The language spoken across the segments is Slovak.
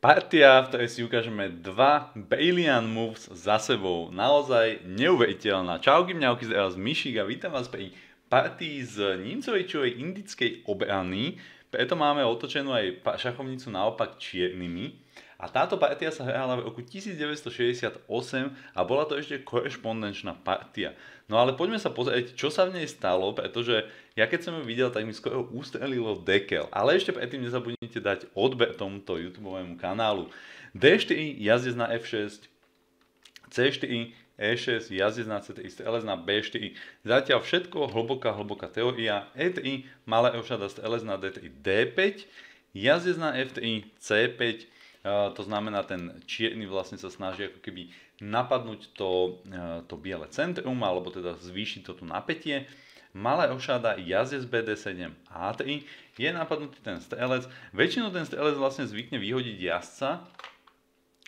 Partia, v ktorej si ukážeme dva Balian moves za sebou. Naozaj neuveriteľná. čau mňauky z Mišik a vítam vás pri partii z Nimcovičovej indickej obrany. Preto máme otočenú aj šachovnicu naopak čiernymi. A táto partia sa hrala v roku 1968 a bola to ešte korešpondenčná partia. No ale poďme sa pozrieť, čo sa v nej stalo, pretože ja keď som ju videl, tak mi skoro ustrelilo dekel. Ale ešte predtým nezabudnite dať odber tomuto YouTube kanálu. D4 jazdec na F6, C4 E6, jazdec na CTI, 3 LS na B4. Zatiaľ všetko, hlboká, hlboká teória. E3, malé eušadast, LS na DTI, D5. Jazdec na F3, C5. E, to znamená, ten čierny vlastne sa snaží ako keby napadnúť to, e, to biele centrum, alebo teda zvýšiť toto napätie. Malé ošáda jazdec BD7 A3 je napadnutý ten strelec. Väčšinou ten strelec vlastne zvykne vyhodiť jazdca,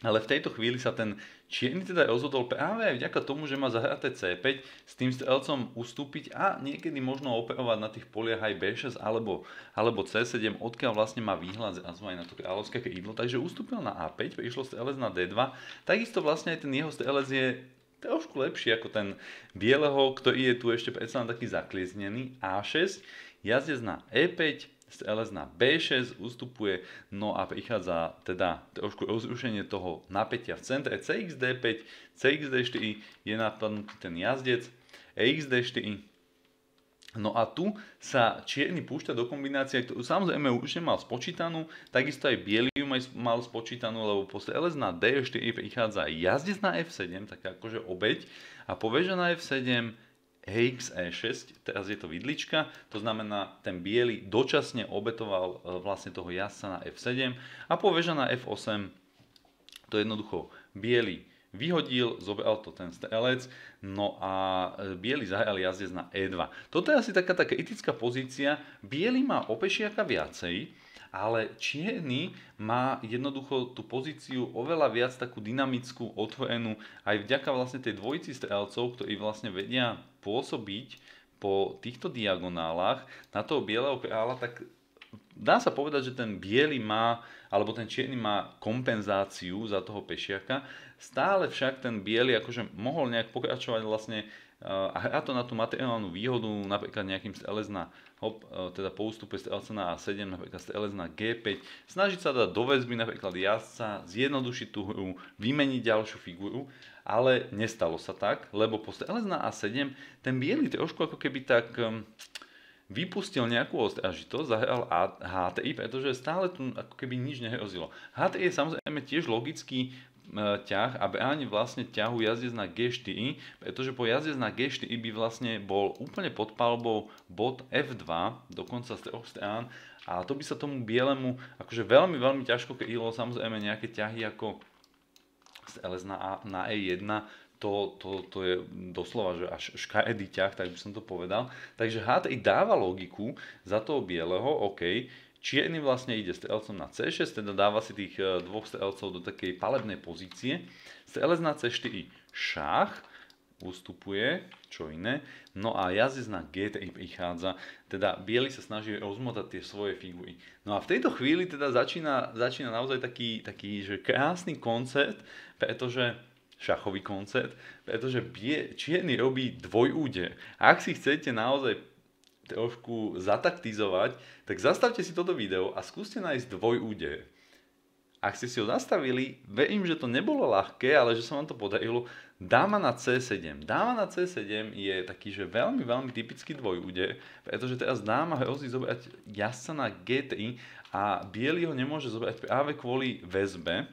ale v tejto chvíli sa ten Čierny teda rozhodol práve vďaka tomu, že má zahraté C5, s tým strelcom ustúpiť a niekedy možno operovať na tých poliach aj B6 alebo, alebo C7, odkiaľ vlastne má výhľad zrazu aj na to kráľovské krídlo. Takže ustúpil na A5, prišlo strelec na D2. Takisto vlastne aj ten jeho strelec je trošku lepší ako ten bieleho, ktorý je tu ešte predsa taký zaklieznený. A6, jazdec na E5, z LS na B6 ustupuje, no a prichádza teda trošku rozrušenie toho napätia v centre. CXD5, CXD4 je napadnutý ten jazdec, EXD4 No a tu sa čierny púšťa do kombinácie, ktorú samozrejme už nemal spočítanú, takisto aj bielý ju mal spočítanú, lebo po LS na D4 prichádza jazdec na F7, tak akože obeď, a poveža na F7, HXE6, teraz je to vidlička, to znamená, ten biely dočasne obetoval e, vlastne toho jazdca na F7 a po veža na F8 to jednoducho biely vyhodil, zobral to ten strelec, no a e, biely zahajal jazdec na E2. Toto je asi taká, taká etická pozícia, biely má opešiaka viacej, ale čierny má jednoducho tú pozíciu oveľa viac takú dynamickú, otvorenú, aj vďaka vlastne tej dvojici strelcov, ktorí vlastne vedia pôsobiť po týchto diagonálach na toho bieleho kráľa, tak dá sa povedať, že ten biely má, alebo ten čierny má kompenzáciu za toho pešiaka. Stále však ten biely akože mohol nejak pokračovať vlastne a hrá to na tú materiálnu výhodu, napríklad nejakým strelec na hop, e, teda po ústupe strelca na A7, napríklad strelec na G5, snažiť sa dať do väzby napríklad jazdca, zjednodušiť tú hru, vymeniť ďalšiu figuru, ale nestalo sa tak, lebo po strelec na A7 ten biely trošku ako keby tak e, vypustil nejakú ostražitosť, zahral HTI, pretože stále tu ako keby nič nehrozilo. HTI je samozrejme tiež logicky E, ťah a bráni vlastne ťahu jazdec na G4, pretože po jazdec na G4 by vlastne bol úplne pod palbou bod F2, dokonca z troch strán a to by sa tomu bielemu akože veľmi, veľmi ťažko krylo samozrejme nejaké ťahy ako z LS na, A, na E1, to, to, to je doslova, že až škaredý ťah, tak by som to povedal. Takže H3 dáva logiku za toho bieleho, OK, Čierny vlastne ide strelcom na C6, teda dáva si tých e, dvoch strelcov do takej palebnej pozície. Strelec na C4 šach, ustupuje, čo iné. No a jazdec na G3 prichádza, teda bieli sa snaží rozmotať tie svoje figury. No a v tejto chvíli teda začína, začína naozaj taký, taký že krásny koncert, pretože šachový koncert, pretože bie, čierny robí dvojúde. Ak si chcete naozaj trošku zataktizovať, tak zastavte si toto video a skúste nájsť dvojúde. Ak ste si ho nastavili, verím, že to nebolo ľahké, ale že sa vám to podarilo. Dáma na C7. Dáma na C7 je taký, že veľmi, veľmi typický dvojúde, pretože teraz dáma hrozí zobrať jazdca na G3 a biely ho nemôže zobrať práve kvôli väzbe.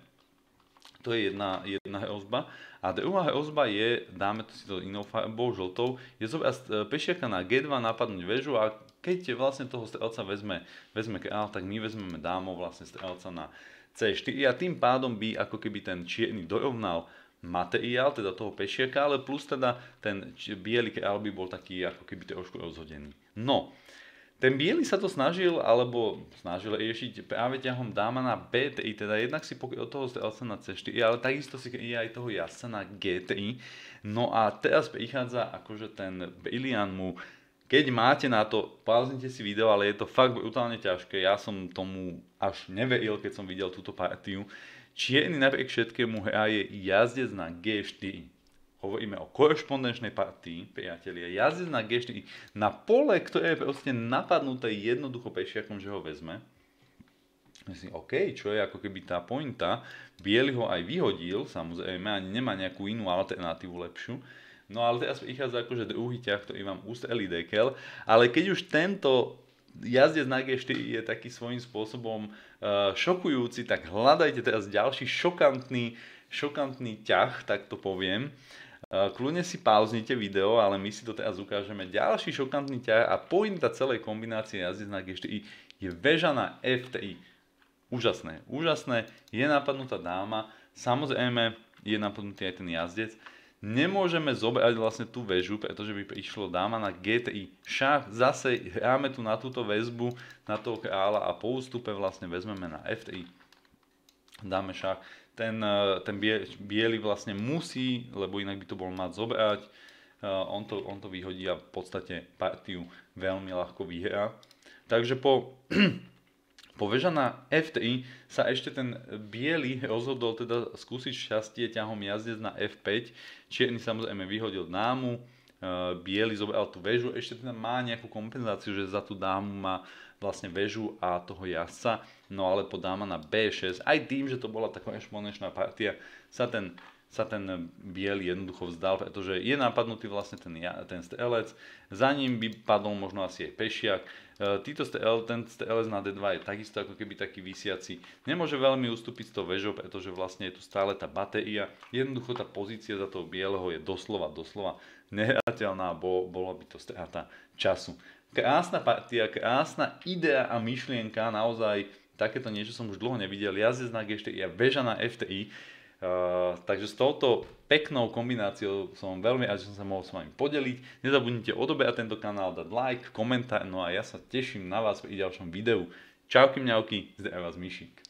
To je jedna, jedna hrozba. A druhá hrozba je, dáme to si to inou farbou, žltou, je zobrať e, pešiaka na G2, napadnúť väžu a keď vlastne toho strelca vezme, vezme král, tak my vezmeme dámov vlastne strelca na C4 a tým pádom by ako keby ten čierny dorovnal materiál, teda toho pešiaka, ale plus teda ten biely král by bol taký ako keby trošku rozhodený. No, ten biely sa to snažil, alebo snažil riešiť práve ťahom dáma na B3, teda jednak si pok- od toho strelca na C4, ale takisto si je aj toho jasca na G3. No a teraz prichádza akože ten Brilliant mu keď máte na to, pláznite si video, ale je to fakt brutálne ťažké. Ja som tomu až neveril, keď som videl túto partiu. Čierny napriek všetkému hraje jazdec na G4. Hovoríme o korešpondenčnej partii, priatelia. jazdí na g na pole, ktoré je proste napadnuté jednoducho pešiakom, že ho vezme. Myslím, OK, čo je ako keby tá pointa. Bielý ho aj vyhodil, samozrejme, ani nemá nejakú inú alternatívu lepšiu. No ale teraz prichádza akože druhý ťah, ktorý vám ústrelí dekel, ale keď už tento jazdec na G4 je taký svojím spôsobom eh, šokujúci, tak hľadajte teraz ďalší šokantný, šokantný ťah, tak to poviem, Eh, kľudne si pauznite video, ale my si to teraz ukážeme. Ďalší šokantný ťah a pointa celej kombinácie jazdec na i je väža na FTI. Úžasné, úžasné. Je napadnutá dáma, samozrejme je napadnutý aj ten jazdec. Nemôžeme zobrať vlastne tú väžu, pretože by išlo dáma na GTI. Šach, zase hráme tu na túto väzbu, na toho kráľa a po ústupe vlastne vezmeme na FTI. Dáme šach ten, eh, ten biely vlastne musí, lebo inak by to bol mať zobrať. Eh, on to, on to vyhodí a v podstate partiu veľmi ľahko vyhrá. Takže po, po veža na F3 sa ešte ten biely rozhodol teda skúsiť šťastie ťahom jazdec na F5. Čierny samozrejme vyhodil dámu, eh, biely zobral tú väžu, ešte teda má nejakú kompenzáciu, že za tú dámu má vlastne väžu a toho jazdca no ale po dáma na B6, aj tým, že to bola taká konečná partia, sa ten, sa ten biel jednoducho vzdal, pretože je napadnutý vlastne ten, ten strelec, za ním by padol možno asi aj pešiak, e, Títo stel, ten STLS na D2 je takisto ako keby taký vysiaci. Nemôže veľmi ustúpiť z toho väžou, pretože vlastne je tu stále tá batéria. Jednoducho tá pozícia za toho bieleho je doslova, doslova nehrateľná, bo bola by to strata času. Krásna partia, krásna idea a myšlienka, naozaj takéto niečo som už dlho nevidel. jazde na GTI a beža na FTI. Uh, takže s touto peknou kombináciou som veľmi rád, že som sa mohol s vami podeliť. Nezabudnite odoberať tento kanál, dať like, komentár, no a ja sa teším na vás pri ďalšom videu. Čauky mňauky, zdraví vás Mišik.